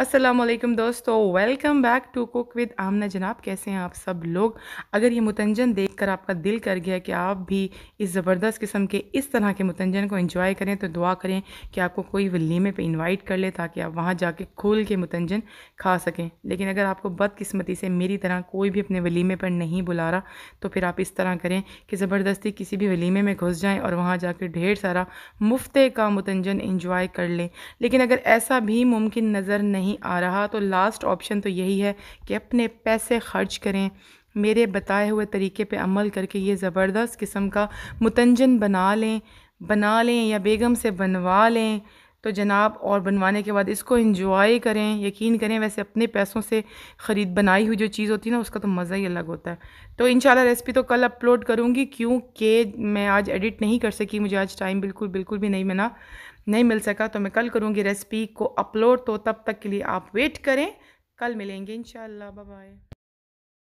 असलम दोस्तों welcome back to cook with Amna जनाब कैसे हैं आप सब लोग अगर ये मुतंजन देखकर आपका दिल कर गया कि आप भी इस ज़बरदस्त किस्म के इस तरह के मुतंजन को एंजॉय करें तो दुआ करें कि आपको कोई वलीमे पे इनवाइट कर ले ताकि आप वहाँ जाके खुल के मुतंजन खा सकें लेकिन अगर आपको बदकिस्मती से मेरी तरह कोई भी अपने वलीमे पर नहीं बुला रहा तो फिर आप इस तरह करें कि ज़बरदस्ती किसी भी वलीमे में घुस जाएँ और वहाँ जाकर ढेर सारा मुफ्ते का मुतंजन इन्जॉय कर लें लेकिन अगर ऐसा भी मुमकिन नज़र नहीं नहीं आ रहा तो लास्ट ऑप्शन तो यही है कि अपने पैसे खर्च करें मेरे बताए हुए तरीके पे अमल करके ये ज़बरदस्त किस्म का मुतंजन बना लें बना लें या बेगम से बनवा लें तो जनाब और बनवाने के बाद इसको इन्जॉय करें यकीन करें वैसे अपने पैसों से ख़रीद बनाई हुई जो चीज़ होती है ना उसका तो मज़ा ही अलग होता है तो इन रेसिपी तो कल अपलोड करूँगी क्योंकि मैं आज एडिट नहीं कर सकी मुझे आज टाइम बिल्कुल बिल्कुल भी नहीं मिला नहीं मिल सका तो मैं कल करूँगी रेसिपी को अपलोड तो तब तक के लिए आप वेट करें कल मिलेंगे इन बाय